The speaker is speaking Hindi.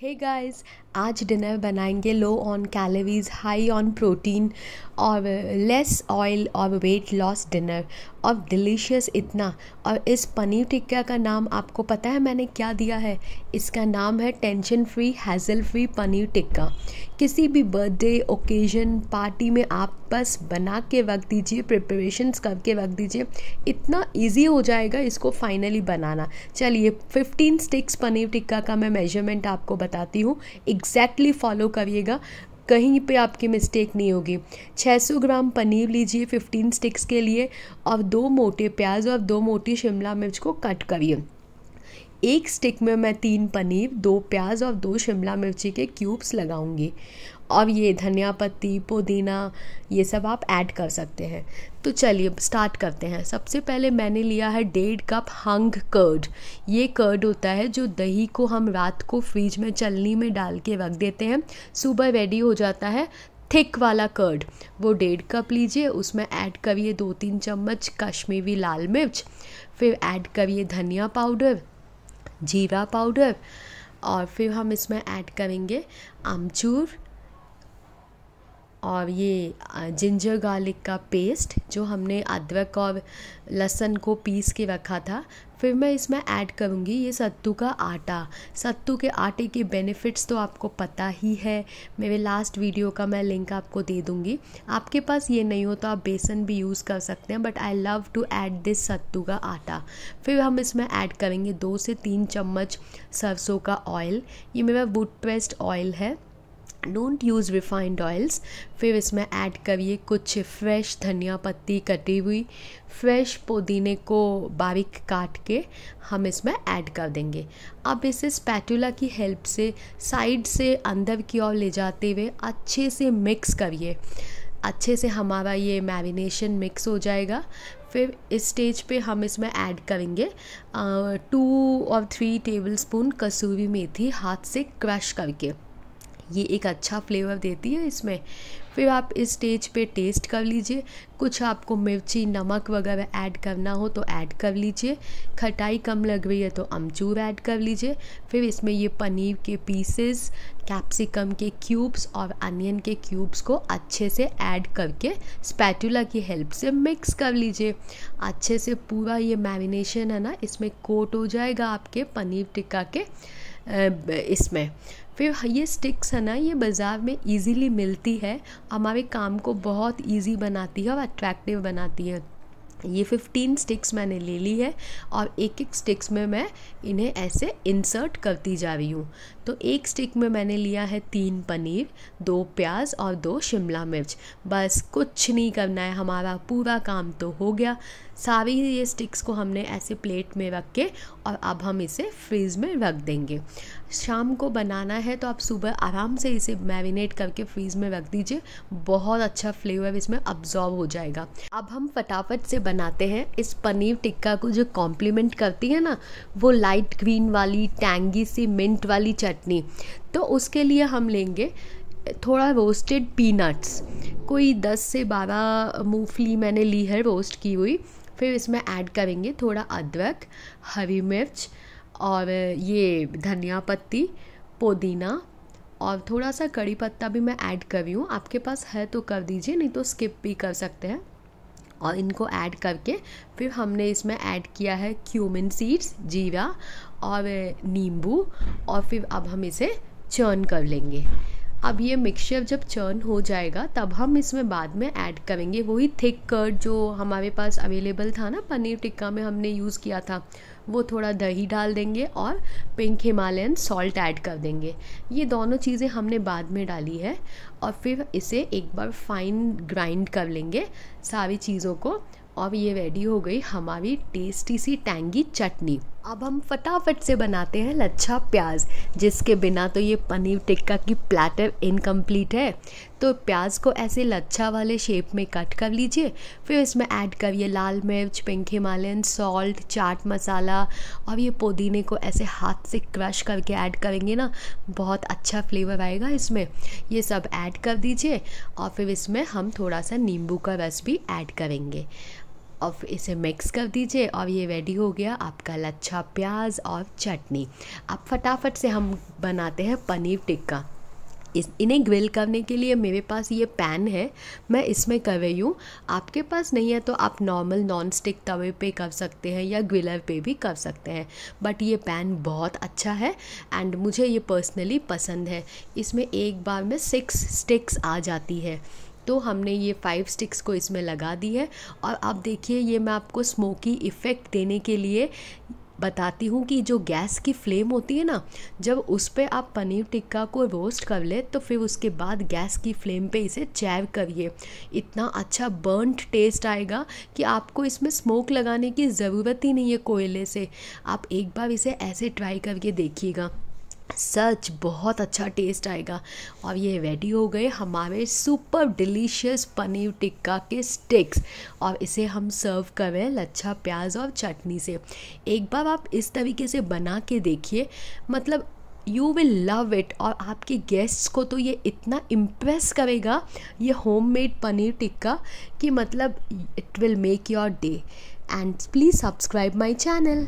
हे hey गाइस आज डिनर बनाएंगे low on calories high on protein और लेस ऑयल और वेट लॉस डिनर और डिलीशियस इतना और इस पनीर टिक्का का नाम आपको पता है मैंने क्या दिया है इसका नाम है tension free hassle free paneer tikka किसी भी बर्थडे ओकेजन पार्टी में आप बस बना के वक्त दीजिए प्रिपरेशंस करके वक्त दीजिए इतना इजी हो जाएगा इसको फाइनली बनाना चलिए 15 स्टिक्स पनीर टिक्का का मैं मेजरमेंट आपको बताती हूँ एग्जैक्टली फॉलो करिएगा कहीं पे आपकी मिस्टेक नहीं होगी 600 ग्राम पनीर लीजिए 15 स्टिक्स के लिए और दो मोटे प्याज और दो मोटी शिमला मिर्च को कट करिए एक स्टिक में मैं तीन पनीर दो प्याज और दो शिमला मिर्ची के क्यूब्स लगाऊंगी और ये धनिया पत्ती पुदीना ये सब आप ऐड कर सकते हैं तो चलिए स्टार्ट करते हैं सबसे पहले मैंने लिया है डेढ़ कप हंग कर्ड ये कर्ड होता है जो दही को हम रात को फ्रिज में चलनी में डाल के रख देते हैं सुबह रेडी हो जाता है थिक वाला कर्ड वो डेढ़ कप लीजिए उसमें ऐड करिए दो तीन चम्मच कश्मीरी लाल मिर्च फिर ऐड करिए धनिया पाउडर जीरा पाउडर और फिर हम इसमें ऐड करेंगे आमचूर और ये जिंजर गार्लिक का पेस्ट जो हमने अदरक और लहसुन को पीस के रखा था फिर मैं इसमें ऐड करूँगी ये सत्तू का आटा सत्तू के आटे के बेनिफिट्स तो आपको पता ही है मेरे लास्ट वीडियो का मैं लिंक आपको दे दूँगी आपके पास ये नहीं हो तो आप बेसन भी यूज़ कर सकते हैं but I love to add this sattu का आटा फिर हम इसमें ऐड करेंगे दो से तीन चम्मच सरसों का ऑयल ये मेरा वुड पेस्ट ऑयल है डोंट यूज़ रिफाइंड ऑयल्स फिर इसमें ऐड करिए कुछ फ्रेश धनिया पत्ती कटी हुई फ्रेश पुदीने को बारीक काट के हम इसमें ऐड कर देंगे अब इसे स्पैटुला की हेल्प से साइड से अंदर की ओर ले जाते हुए अच्छे से मिक्स करिए अच्छे से हमारा ये मैरिनेशन मिक्स हो जाएगा फिर इस स्टेज पे हम इसमें ऐड करेंगे टू और थ्री टेबलस्पून कसूरी मेथी हाथ से क्रश करके ये एक अच्छा फ्लेवर देती है इसमें फिर आप इस स्टेज पे टेस्ट कर लीजिए कुछ आपको मिर्ची नमक वगैरह ऐड करना हो तो ऐड कर लीजिए खटाई कम लग रही है तो अमचूर ऐड कर लीजिए फिर इसमें ये पनीर के पीसेस कैप्सिकम के क्यूब्स और अनियन के क्यूब्स को अच्छे से ऐड करके स्पैटूला की हेल्प से मिक्स कर लीजिए अच्छे से पूरा ये मैरिनेशन है ना इसमें कोट हो जाएगा आपके पनीर टिक्का के इसमें फिर ये स्टिक्स है ना ये बाज़ार में इजीली मिलती है हमारे काम को बहुत इजी बनाती है और अट्रैक्टिव बनाती है ये फिफ्टीन स्टिक्स मैंने ले ली है और एक एक स्टिक्स में मैं इन्हें ऐसे इंसर्ट करती जा रही हूँ तो एक स्टिक में मैंने लिया है तीन पनीर दो प्याज और दो शिमला मिर्च बस कुछ नहीं करना है हमारा पूरा काम तो हो गया सारी ये स्टिक्स को हमने ऐसे प्लेट में रख के और अब हम इसे फ्रीज़ में रख देंगे शाम को बनाना है तो आप सुबह आराम से इसे मैरिनेट करके फ्रीज़ में रख दीजिए बहुत अच्छा फ्लेवर इसमें अब्जॉर्व हो जाएगा अब हम फटाफट से बनाते हैं इस पनीर टिक्का को जो कॉम्प्लीमेंट करती है ना वो लाइट ग्रीन वाली टैंगी सी मिंट वाली चटनी तो उसके लिए हम लेंगे थोड़ा रोस्टेड पीनट्स कोई 10 से 12 मूंगफली मैंने ली है रोस्ट की हुई फिर इसमें ऐड करेंगे थोड़ा अदरक हरी मिर्च और ये धनिया पत्ती पुदीना और थोड़ा सा कड़ी पत्ता भी मैं ऐड कर रही हूँ आपके पास है तो कर दीजिए नहीं तो स्किप भी कर सकते हैं और इनको ऐड करके फिर हमने इसमें ऐड किया है क्यूमिन सीड्स जीरा और नींबू और फिर अब हम इसे चर्न कर लेंगे अब ये मिक्सचर जब चर्न हो जाएगा तब हम इसमें बाद में ऐड करेंगे वही थिक कर्ड जो हमारे पास अवेलेबल था ना पनीर टिक्का में हमने यूज़ किया था वो थोड़ा दही डाल देंगे और पिंक हिमालयन सॉल्ट ऐड कर देंगे ये दोनों चीज़ें हमने बाद में डाली है और फिर इसे एक बार फाइन ग्राइंड कर लेंगे सारी चीज़ों को और ये रेडी हो गई हमारी टेस्टी सी टैंगी चटनी अब हम फटाफट से बनाते हैं लच्छा प्याज जिसके बिना तो ये पनीर टिक्का की प्लेटर इनकम्प्लीट है तो प्याज को ऐसे लच्छा वाले शेप में कट कर लीजिए फिर इसमें ऐड करिए लाल मिर्च pink Himalayan salt chaat masala और ये पुदीने को ऐसे हाथ से क्रश करके ऐड करेंगे ना बहुत अच्छा फ्लेवर आएगा इसमें ये सब ऐड कर दीजिए और फिर इसमें हम थोड़ा सा नींबू का रस भी ऐड करेंगे अब इसे मिक्स कर दीजिए और ये रेडी हो गया आपका लच्छा प्याज और चटनी अब फटाफट से हम बनाते हैं पनीर टिक्का इस इन्हें ग्रिल करने के लिए मेरे पास ये पैन है मैं इसमें कर रही हूँ आपके पास नहीं है तो आप नॉर्मल नॉन स्टिक तवे पे कर सकते हैं या ग्रिलर पे भी कर सकते हैं बट ये पैन बहुत अच्छा है एंड मुझे ये पर्सनली पसंद है इसमें एक बार में सिक्स स्टिक्स आ जाती है तो हमने ये फाइव स्टिक्स को इसमें लगा दी है और आप देखिए ये मैं आपको स्मोकी इफ़ेक्ट देने के लिए बताती हूँ कि जो गैस की फ्लेम होती है ना जब उस पर आप पनीर टिक्का को रोस्ट कर ले तो फिर उसके बाद गैस की फ्लेम पे इसे चैव करिए इतना अच्छा बर्नड टेस्ट आएगा कि आपको इसमें स्मोक लगाने की ज़रूरत ही नहीं है कोयले से आप एक बार इसे ऐसे ट्राई करके देखिएगा सच बहुत अच्छा टेस्ट आएगा और ये रेडी हो गए हमारे सुपर डिलीशियस पनीर टिक्का के स्टिक्स और इसे हम सर्व करें लच्छा प्याज और चटनी से एक बार आप इस तरीके से बना के देखिए मतलब यू विल लव इट और आपके गेस्ट्स को तो ये इतना इम्प्रेस करेगा ये होममेड पनीर टिक्का कि मतलब it will make your day and please subscribe my channel